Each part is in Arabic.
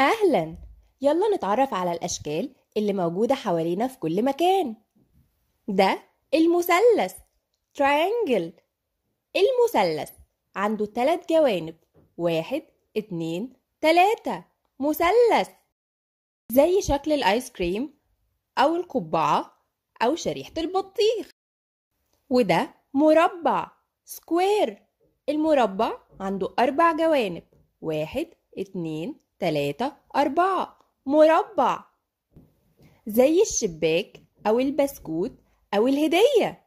أهلا يلا نتعرف على الأشكال اللي موجودة حوالينا في كل مكان ده المثلث triangle المثلث عنده تلات جوانب واحد اتنين تلاتة مثلث زي شكل الآيس كريم أو القبعة أو شريحة البطيخ وده مربع سكوير المربع عنده أربع جوانب واحد اتنين تلاتة أربعة مربع زي الشباك أو البسكوت أو الهدية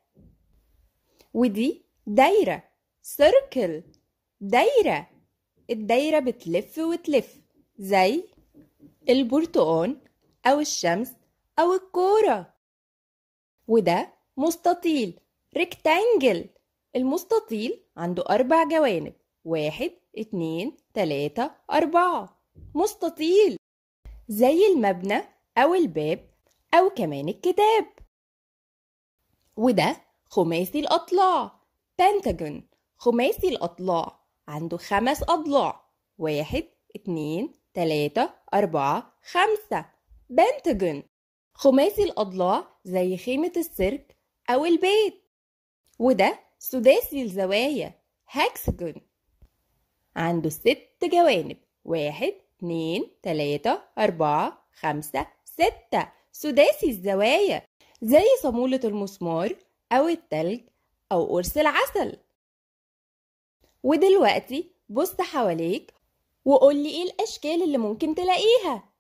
ودي دايرة سيركل دايرة الدايرة بتلف وتلف زي البرتقان أو الشمس أو الكورة وده مستطيل ريكتانجل المستطيل عنده أربع جوانب واحد اتنين تلاتة أربعة مستطيل زي المبنى أو الباب أو كمان الكتاب وده خماسي الأضلاع بنتاجون خماسي الأضلاع عنده خمس أضلاع واحد اتنين تلاتة أربعة خمسة بنتاجون خماسي الأضلاع زي خيمة السيرك أو البيت وده سداسي الزوايا هكسجون عنده ست جوانب واحد اتنين تلاتة أربعة خمسة ستة سداسي الزوايا زي صامولة المسمار أو التلج أو قرص العسل ودلوقتي بص حواليك وقولي ايه الأشكال اللي ممكن تلاقيها